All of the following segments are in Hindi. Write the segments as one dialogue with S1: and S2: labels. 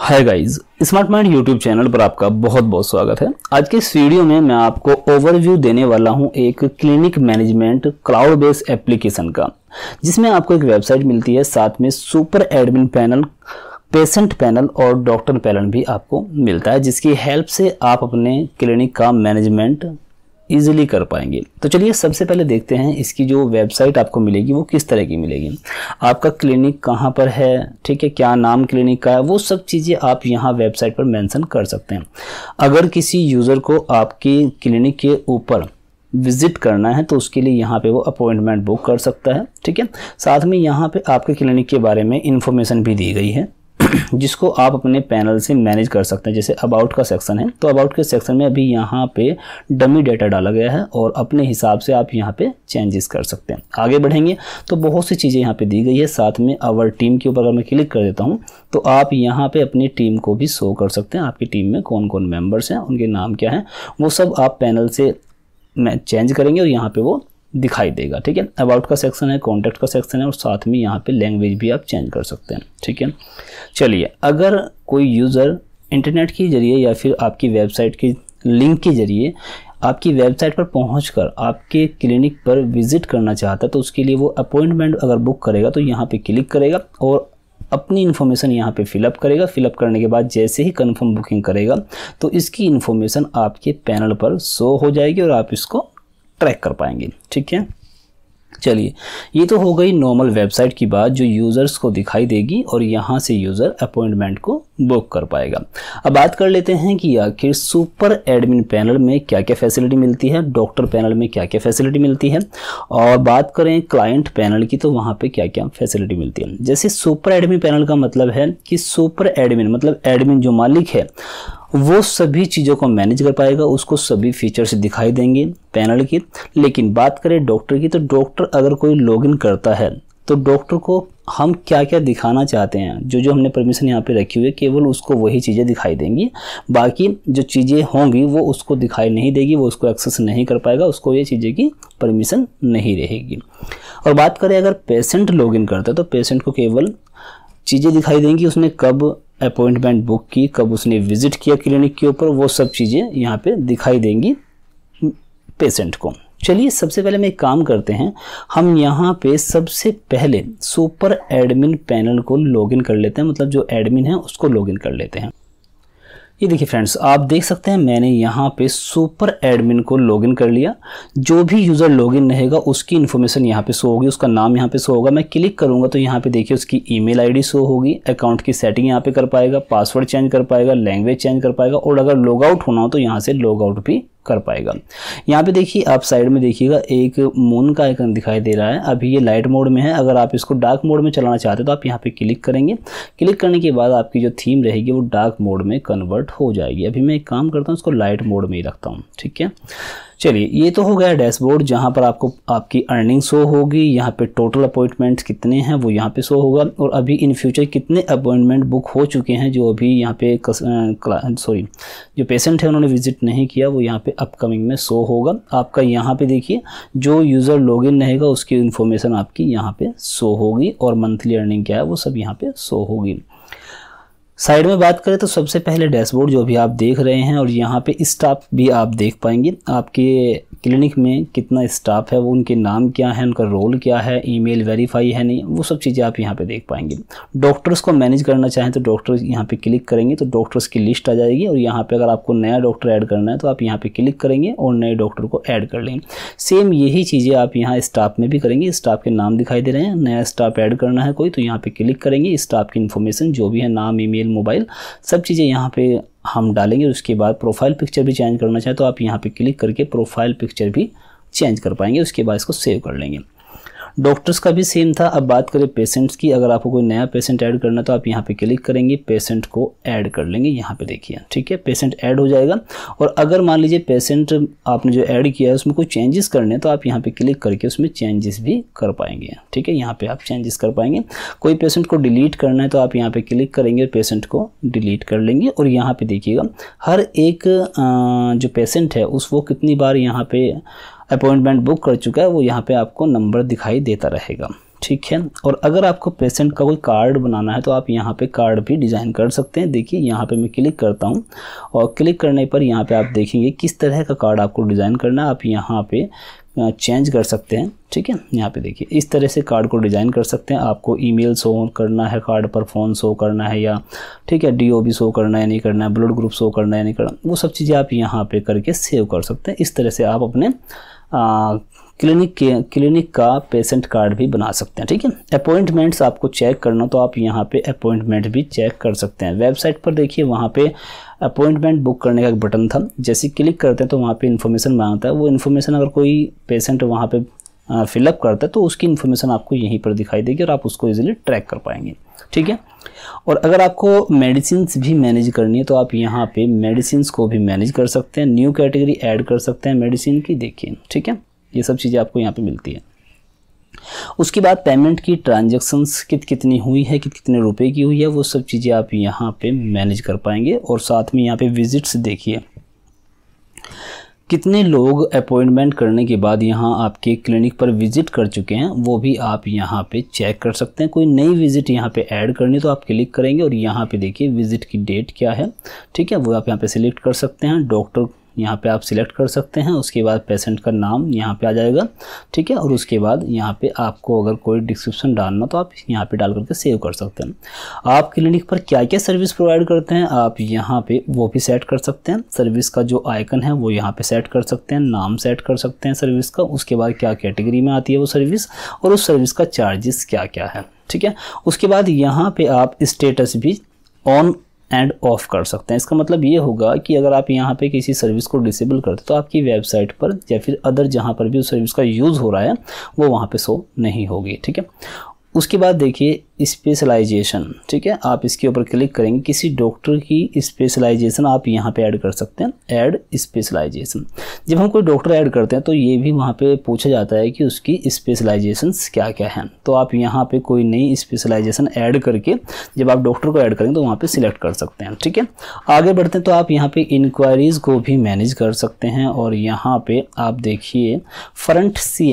S1: हाय guys smart mind YouTube channel पर आपका बहुत बहुत स्वागत है आज के इस वीडियो में मैं आपको ओवरव्यू देने वाला हूं एक clinic management cloud based application का जिसमें आपको एक वेबसाइट मिलती है साथ में super admin panel patient panel और डॉक्टर पैनल भी आपको मिलता है जिसकी हेल्प से आप अपने क्लिनिक का मैनेजमेंट ईजिली कर पाएंगे तो चलिए सबसे पहले देखते हैं इसकी जो वेबसाइट आपको मिलेगी वो किस तरह की मिलेगी आपका क्लिनिक कहाँ पर है ठीक है क्या नाम क्लिनिक का है वो सब चीज़ें आप यहाँ वेबसाइट पर मेंशन कर सकते हैं अगर किसी यूज़र को आपकी क्लिनिक के ऊपर विजिट करना है तो उसके लिए यहाँ पे वो अपॉइंटमेंट बुक कर सकता है ठीक है साथ में यहाँ पे आपके क्लिनिक के बारे में इन्फॉर्मेशन भी दी गई है जिसको आप अपने पैनल से मैनेज कर सकते हैं जैसे अबाउट का सेक्शन है तो अबाउट के सेक्शन में अभी यहाँ पे डमी डाटा डाला गया है और अपने हिसाब से आप यहाँ पे चेंजेस कर सकते हैं आगे बढ़ेंगे तो बहुत सी चीज़ें यहाँ पे दी गई है साथ में अवर टीम के ऊपर अगर मैं क्लिक कर देता हूँ तो आप यहाँ पर अपनी टीम को भी शो कर सकते हैं आपकी टीम में कौन कौन मेम्बर्स हैं उनके नाम क्या हैं वो सब आप पैनल से चेंज करेंगे और यहाँ पर वो दिखाई देगा ठीक है अबाउट का सेक्शन है कॉन्टैक्ट का सेक्शन है और साथ में यहाँ पे लैंग्वेज भी आप चेंज कर सकते हैं ठीक है चलिए अगर कोई यूज़र इंटरनेट के ज़रिए या फिर आपकी वेबसाइट के लिंक के ज़रिए आपकी वेबसाइट पर पहुंचकर आपके क्लिनिक पर विज़िट करना चाहता है तो उसके लिए वो अपॉइंटमेंट अगर बुक करेगा तो यहाँ पे क्लिक करेगा और अपनी इन्फॉर्मेशन यहाँ पे फिलअप करेगा फिलअप करने के बाद जैसे ही कंफर्म बुकिंग करेगा तो इसकी इन्फॉर्मेशन आपके पैनल पर शो हो जाएगी और आप इसको ट्रैक कर पाएंगे ठीक है चलिए ये तो हो गई नॉर्मल वेबसाइट की बात जो यूज़र्स को दिखाई देगी और यहाँ से यूज़र अपॉइंटमेंट को बुक कर पाएगा अब बात कर लेते हैं कि आखिर सुपर एडमिन पैनल में क्या क्या फैसिलिटी मिलती है डॉक्टर पैनल में क्या क्या फैसिलिटी मिलती है और बात करें क्लाइंट पैनल की तो वहाँ पे क्या क्या फैसिलिटी मिलती है जैसे सुपर एडमिन पैनल का मतलब है कि सुपर एडमिन मतलब एडमिन जो मालिक है वो सभी चीज़ों को मैनेज कर पाएगा उसको सभी फीचर्स दिखाई देंगे पैनल की लेकिन बात करें डॉक्टर की तो डॉक्टर अगर कोई लॉगिन करता है तो डॉक्टर को हम क्या क्या दिखाना चाहते हैं जो जो हमने परमिशन यहाँ पे रखी हुई है केवल उसको वही चीज़ें दिखाई देंगी बाकी जो चीज़ें होंगी वो उसको दिखाई नहीं देगी वो उसको एक्सेस नहीं कर पाएगा उसको ये चीज़ें की परमिशन नहीं रहेगी और बात करें अगर पेशेंट लॉगिन करता है तो पेशेंट को केवल चीज़ें दिखाई देंगी उसने कब अपॉइंटमेंट बुक की कब उसने विजिट किया क्लिनिक के ऊपर वो सब चीज़ें यहाँ पे दिखाई देंगी पेशेंट को चलिए सबसे पहले हम एक काम करते हैं हम यहाँ पे सबसे पहले सुपर एडमिन पैनल को लॉगिन कर लेते हैं मतलब जो एडमिन है उसको लॉगिन कर लेते हैं ये देखिए फ्रेंड्स आप देख सकते हैं मैंने यहाँ पे सुपर एडमिन को लॉगिन कर लिया जो भी यूज़र लॉगिन रहेगा उसकी इन्फॉर्मेशन यहाँ पे शो होगी उसका नाम यहाँ पे शो होगा मैं क्लिक करूँगा तो यहाँ पे देखिए उसकी ईमेल आईडी शो होगी अकाउंट की सेटिंग यहाँ पे कर पाएगा पासवर्ड चेंज कर पाएगा लैंग्वेज चेंज कर पाएगा और अगर लॉग आउट होना हो तो यहाँ से लॉग आउट भी कर पाएगा यहाँ पे देखिए आप साइड में देखिएगा एक मून का आइकन दिखाई दे रहा है अभी ये लाइट मोड में है अगर आप इसको डार्क मोड में चलाना चाहते हो तो आप यहाँ पे क्लिक करेंगे क्लिक करने के बाद आपकी जो थीम रहेगी वो डार्क मोड में कन्वर्ट हो जाएगी अभी मैं एक काम करता हूँ इसको लाइट मोड में ही रखता हूँ ठीक है चलिए ये तो हो गया डैशबोर्ड जहाँ पर आपको आपकी अर्निंग शो होगी यहाँ पे टोटल अपॉइंटमेंट्स कितने हैं वो यहाँ पे शो होगा और अभी इन फ्यूचर कितने अपॉइंटमेंट बुक हो चुके हैं जो अभी यहाँ पे सॉरी जो पेशेंट है उन्होंने विजिट नहीं किया वो यहाँ पे अपकमिंग में शो होगा आपका यहाँ पे देखिए जो यूज़र लॉग रहेगा उसकी इन्फॉर्मेशन आपकी यहाँ पर शो होगी और मंथली अर्निंग क्या है वो सब यहाँ पर शो होगी साइड में बात करें तो सबसे पहले डैशबोर्ड जो भी आप देख रहे हैं और यहाँ पे स्टाफ भी आप देख पाएंगे आपके क्लिनिक में कितना स्टाफ है वो उनके नाम क्या है उनका रोल क्या है ईमेल वेरीफाई है नहीं वो सब चीज़ें आप यहाँ पे देख पाएंगे डॉक्टर्स को मैनेज करना चाहें तो डॉक्टर यहाँ पे क्लिक करेंगे तो डॉक्टर्स की लिस्ट आ जाएगी और यहाँ पे अगर आपको नया डॉक्टर ऐड करना है तो आप यहाँ पे क्लिक करेंगे और नए डॉक्टर को ऐड कर लेंगे सेम यही चीज़ें आप यहाँ स्टाफ में भी करेंगे स्टाफ के नाम दिखाई दे रहे हैं नया स्टाफ ऐड करना है कोई तो यहाँ पर क्लिक करेंगे स्टाफ की इन्फॉर्मेशन जो भी है नाम ई ईमेल मोबाइल सब चीज़ें यहाँ पे हम डालेंगे उसके बाद प्रोफाइल पिक्चर भी चेंज करना चाहें तो आप यहाँ पे क्लिक करके प्रोफाइल पिक्चर भी चेंज कर पाएंगे उसके बाद इसको सेव कर लेंगे डॉक्टर्स का भी सेम था अब बात करें पेशेंट्स की अगर आपको कोई नया पेशेंट ऐड करना तो आप यहाँ पे क्लिक करेंगे पेशेंट को ऐड कर लेंगे यहाँ पे देखिए ठीक है पेशेंट ऐड हो जाएगा और अगर मान लीजिए पेशेंट आपने जो ऐड किया है उसमें कोई चेंजेस करने हैं तो आप यहाँ पे क्लिक करके उसमें चेंजेस भी कर पाएंगे ठीक है यहाँ पर आप चेंजेस कर पाएंगे कोई पेशेंट को डिलीट करना है तो आप यहाँ पर क्लिक करेंगे और पेशेंट को डिलीट कर लेंगे और यहाँ पर देखिएगा हर एक जो पेशेंट है उस वो कितनी बार यहाँ पर अपॉइंटमेंट बुक कर चुका है वो यहाँ पे आपको नंबर दिखाई देता रहेगा ठीक है और अगर आपको पेशेंट का कोई कार्ड बनाना है तो आप यहाँ पे कार्ड भी डिज़ाइन कर सकते हैं देखिए यहाँ पे मैं क्लिक करता हूँ और क्लिक करने पर यहाँ पे आप देखेंगे किस तरह का कार्ड आपको डिज़ाइन करना है आप यहाँ पे चेंज कर सकते हैं ठीक है यहाँ पे देखिए इस तरह से कार्ड को डिज़ाइन कर सकते हैं आपको ईमेल शो करना है कार्ड पर फ़ोन शो करना है या ठीक है बी शो करना है नहीं करना है ब्लड ग्रुप शो करना है नहीं करना वो सब चीज़ें आप यहाँ पर करके सेव कर सकते हैं इस तरह से आप अपने क्लिनिक के क्लिनिक का पेशेंट कार्ड भी बना सकते हैं ठीक है अपॉइंटमेंट्स आपको चेक करना तो आप यहाँ पे अपॉइंटमेंट भी चेक कर सकते हैं वेबसाइट पर देखिए वहाँ पे अपॉइंटमेंट बुक करने का एक बटन था जैसे क्लिक करते हैं तो वहाँ पे इन्फॉर्मेशन मांगता है वो इन्फॉर्मेशन अगर कोई पेशेंट वहाँ पर फिलअप करता है तो उसकी इन्फॉर्मेशन आपको यहीं पर दिखाई देगी और आप उसको ईजिली ट्रैक कर पाएंगे ठीक है और अगर आपको मेडिसिन भी मैनेज करनी है तो आप यहाँ पे मेडिसिन को भी मैनेज कर सकते हैं न्यू कैटेगरी ऐड कर सकते हैं मेडिसिन की देखिए ठीक है ये सब चीज़ें आपको यहाँ पे मिलती है उसके बाद पेमेंट की ट्रांजैक्शंस कित कितनी हुई है कित कितने रुपए की हुई है वो सब चीज़ें आप यहाँ पे मैनेज कर पाएंगे और साथ में यहाँ पे विजिट्स देखिए कितने लोग अपॉइंटमेंट करने के बाद यहाँ आपके क्लिनिक पर विज़िट कर चुके हैं वो भी आप यहाँ पे चेक कर सकते हैं कोई नई विज़िट यहाँ पे ऐड करनी तो आप क्लिक करेंगे और यहाँ पे देखिए विज़िट की डेट क्या है ठीक है वो आप यहाँ पे सिलेक्ट कर सकते हैं डॉक्टर यहाँ पे आप सिलेक्ट कर सकते हैं उसके बाद पेशेंट का नाम यहाँ पे आ जाएगा ठीक है और उसके बाद यहाँ पे आपको अगर कोई डिस्क्रिप्शन डालना तो आप यहाँ पे डाल करके सेव कर सकते हैं आप क्लिनिक पर क्या क्या सर्विस प्रोवाइड करते हैं आप यहाँ पे वो भी सेट कर सकते हैं सर्विस का जो आइकन है वो यहाँ पर सेट कर सकते हैं नाम सेट कर सकते हैं सर्विस का उसके बाद क्या कैटेगरी में आती है वो सर्विस और उस सर्विस का चार्जेस क्या क्या है ठीक है उसके बाद यहाँ पर आप स्टेटस भी ऑन एंड ऑफ कर सकते हैं इसका मतलब ये होगा कि अगर आप यहाँ पे किसी सर्विस को डिसेबल करते तो आपकी वेबसाइट पर या फिर अदर जहाँ पर भी उस सर्विस का यूज़ हो रहा है वो वहाँ पे शो नहीं होगी ठीक है उसके बाद देखिए स्पेशलाइजेशन ठीक है आप इसके ऊपर क्लिक करेंगे किसी डॉक्टर की स्पेशलाइजेशन आप यहाँ पे ऐड कर सकते हैं ऐड स्पेशलाइजेशन जब हम कोई डॉक्टर ऐड करते हैं तो ये भी वहाँ पे पूछा जाता है कि उसकी स्पेशलाइजेशन क्या क्या हैं तो आप यहाँ पे कोई नई स्पेशलाइजेशन ऐड करके जब आप डॉक्टर को ऐड करेंगे तो वहाँ पर सिलेक्ट कर सकते हैं ठीक है आगे बढ़ते हैं तो आप यहाँ पर इंक्वायरीज़ को भी मैनेज कर सकते हैं और यहाँ पर आप देखिए फ्रंट सी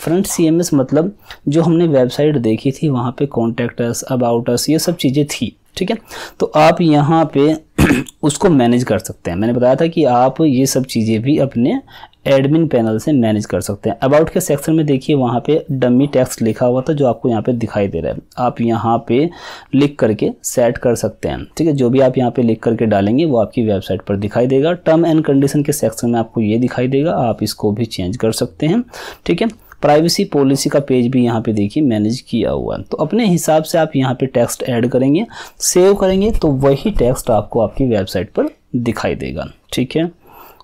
S1: फ्रंट सी मतलब जो हमने वेबसाइट देखी लिखी थी वहाँ पे कॉन्टैक्टर्स अबाउटर्स ये सब चीज़ें थी ठीक है तो आप यहाँ पे उसको मैनेज कर सकते हैं मैंने बताया था कि आप ये सब चीज़ें भी अपने एडमिन पैनल से मैनेज कर सकते हैं अबाउट के सेक्शन में देखिए वहाँ पे डमी टेक्स्ट लिखा हुआ था जो आपको यहाँ पे दिखाई दे रहा है आप यहाँ पे लिख करके सेट कर सकते हैं ठीक है जो भी आप यहाँ पे लिख करके डालेंगे वो आपकी वेबसाइट पर दिखाई देगा टर्म एंड कंडीशन के सेक्शन में आपको ये दिखाई देगा आप इसको भी चेंज कर सकते हैं ठीक है प्राइवेसी पॉलिसी का पेज भी यहाँ पे देखिए मैनेज किया हुआ है तो अपने हिसाब से आप यहाँ पे टेक्स्ट ऐड करेंगे सेव करेंगे तो वही टेक्स्ट आपको आपकी वेबसाइट पर दिखाई देगा ठीक है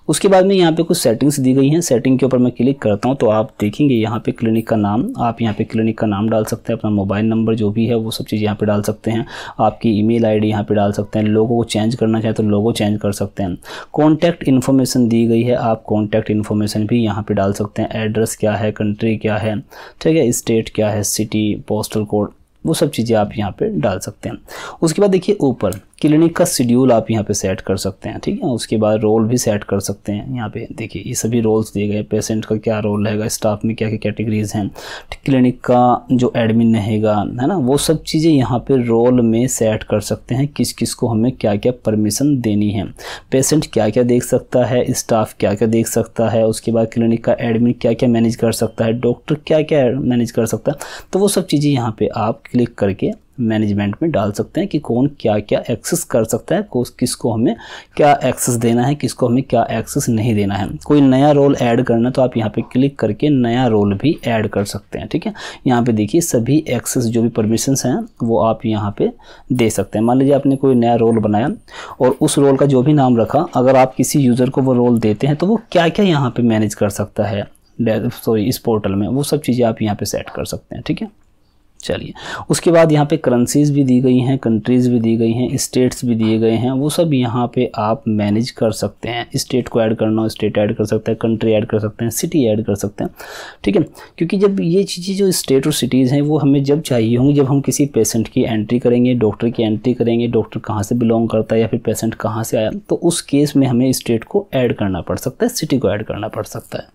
S1: उसके बाद में यहाँ पे कुछ सेटिंग्स दी गई हैं सेटिंग के ऊपर मैं क्लिक करता हूँ तो आप देखेंगे यहाँ पे क्लिनिक का नाम आप यहाँ पे क्लिनिक का नाम डाल सकते हैं अपना मोबाइल नंबर जो भी है वो सब चीज़ यहाँ पे डाल सकते हैं आपकी ईमेल आईडी यहाँ पे डाल सकते हैं लोगों को चेंज करना चाहे तो लोगों चेंज कर सकते हैं कॉन्टैक्ट इन्फॉर्मेशन दी गई है आप कॉन्टैक्ट इन्फॉर्मेशन भी यहाँ पर डाल सकते हैं एड्रेस क्या है कंट्री क्या है ठीक है स्टेट क्या है सिटी पोस्टल कोड वो सब चीज़ें आप यहाँ पर डाल सकते हैं उसके बाद देखिए ऊपर क्लिनिक का शेड्यूल आप यहाँ पे सेट कर सकते हैं ठीक है उसके बाद रोल भी सेट कर सकते हैं यहाँ पे देखिए ये सभी रोल्स दिए गए पेशेंट का क्या रोल रहेगा स्टाफ में क्या क्या कैटेगरीज हैं क्लिनिक का जो एडमिन रहेगा है ना वो सब चीज़ें यहाँ पे रोल में सेट कर सकते हैं किस किस को हमें क्या क्या परमिशन देनी है पेशेंट क्या क्या देख सकता है स्टाफ क्या क्या देख सकता है उसके बाद क्लिनिक का एडमिन क्या क्या मैनेज कर सकता है डॉक्टर क्या क्या मैनेज कर सकता है तो वो सब चीज़ें यहाँ पर आप क्लिक करके मैनेजमेंट में डाल सकते हैं कि कौन क्या क्या एक्सेस कर सकता है किसको हमें क्या एक्सेस देना है किसको हमें क्या एक्सेस नहीं देना है कोई नया रोल ऐड करना तो आप यहाँ पे क्लिक करके नया रोल भी ऐड कर सकते हैं ठीक है यहाँ पे देखिए सभी एक्सेस जो भी परमिशंस हैं वो आप यहाँ पे दे सकते हैं मान लीजिए आपने कोई नया रोल बनाया और उस रोल का जो भी नाम रखा अगर आप किसी यूज़र को वो रोल देते हैं तो वो क्या क्या यहाँ पर मैनेज कर सकता है सॉरी इस पोर्टल में वो सब चीज़ें आप यहाँ पर सेट कर सकते हैं ठीक है चलिए उसके बाद यहाँ पे करेंसीज भी दी गई हैं कंट्रीज़ भी दी गई हैं स्टेट्स भी दिए गए हैं वो सब यहाँ पे आप मैनेज कर सकते हैं स्टेट को ऐड करना हो स्टेट ऐड कर सकते हैं कंट्री ऐड कर सकते हैं सिटी ऐड कर सकते हैं ठीक है क्योंकि जब ये चीज़ें जो स्टेट और सिटीज़ हैं वो हमें जब चाहिए होंगी जब हम किसी पेशेंट की एंट्री करेंगे डॉक्टर की एंट्री करेंगे डॉक्टर कहाँ से बिलोंग करता है या फिर पेशेंट कहाँ से आया तो उस केस में हमें स्टेट को ऐड करना पड़ सकता है सिटी को ऐड करना पड़ सकता है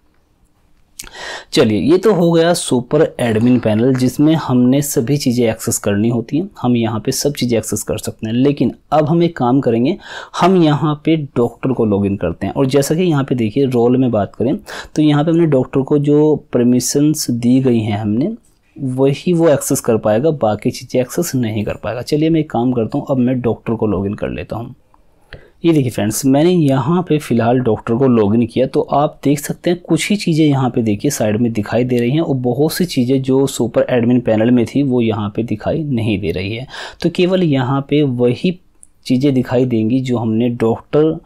S1: चलिए ये तो हो गया सुपर एडमिन पैनल जिसमें हमने सभी चीज़ें एक्सेस करनी होती हैं हम यहाँ पे सब चीज़ें एक्सेस कर सकते हैं लेकिन अब हम एक काम करेंगे हम यहाँ पे डॉक्टर को लॉगिन करते हैं और जैसा कि यहाँ पे देखिए रोल में बात करें तो यहाँ पे हमने डॉक्टर को जो परमिशंस दी गई हैं हमने वही वो एक्सेस कर पाएगा बाकी चीज़ें एक्सेस नहीं कर पाएगा चलिए मैं एक काम करता हूँ अब मैं डॉक्टर को लॉगिन कर लेता हूँ ये देखिए फ्रेंड्स मैंने यहाँ पे फ़िलहाल डॉक्टर को लॉगिन किया तो आप देख सकते हैं कुछ ही चीज़ें यहाँ पे देखिए साइड में दिखाई दे रही हैं और बहुत सी चीज़ें जो सुपर एडमिन पैनल में थी वो यहाँ पे दिखाई नहीं दे रही है तो केवल यहाँ पे वही चीज़ें दिखाई देंगी जो हमने डॉक्टर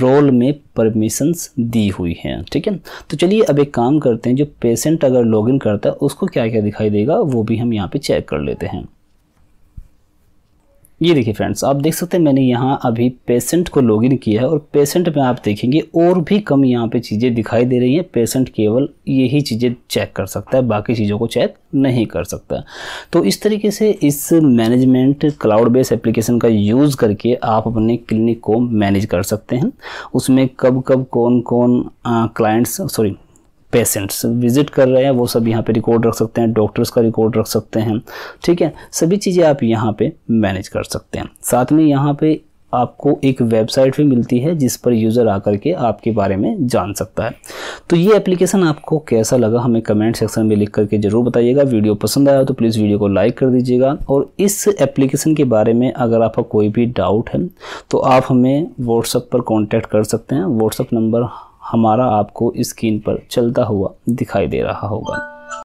S1: रोल में परमिशंस दी हुई हैं ठीक है तो चलिए अब एक काम करते हैं जो पेशेंट अगर लॉगिन करता है उसको क्या क्या दिखाई देगा वो भी हम यहाँ पे चेक कर लेते हैं ये देखिए फ्रेंड्स आप देख सकते हैं मैंने यहाँ अभी पेशेंट को लॉगिन किया है और पेशेंट में आप देखेंगे और भी कम यहाँ पे चीज़ें दिखाई दे रही हैं पेशेंट केवल यही चीज़ें चेक कर सकता है बाकी चीज़ों को चेक नहीं कर सकता तो इस तरीके से इस मैनेजमेंट क्लाउड बेस एप्लीकेशन का यूज़ करके आप अपने क्लिनिक को मैनेज कर सकते हैं उसमें कब कब कौन कौन क्लाइंट्स सॉरी पेशेंट्स विजिट कर रहे हैं वो सब यहाँ पे रिकॉर्ड रख सकते हैं डॉक्टर्स का रिकॉर्ड रख सकते हैं ठीक है सभी चीज़ें आप यहाँ पे मैनेज कर सकते हैं साथ में यहाँ पे आपको एक वेबसाइट भी मिलती है जिस पर यूज़र आकर के आपके बारे में जान सकता है तो ये एप्लीकेशन आपको कैसा लगा हमें कमेंट सेक्शन में लिख करके ज़रूर बताइएगा वीडियो पसंद आया तो प्लीज़ वीडियो को लाइक कर दीजिएगा और इस एप्लीकेशन के बारे में अगर आपका कोई भी डाउट है तो आप हमें व्हाट्सएप पर कॉन्टैक्ट कर सकते हैं व्हाट्सअप नंबर हमारा आपको स्क्रीन पर चलता हुआ दिखाई दे रहा होगा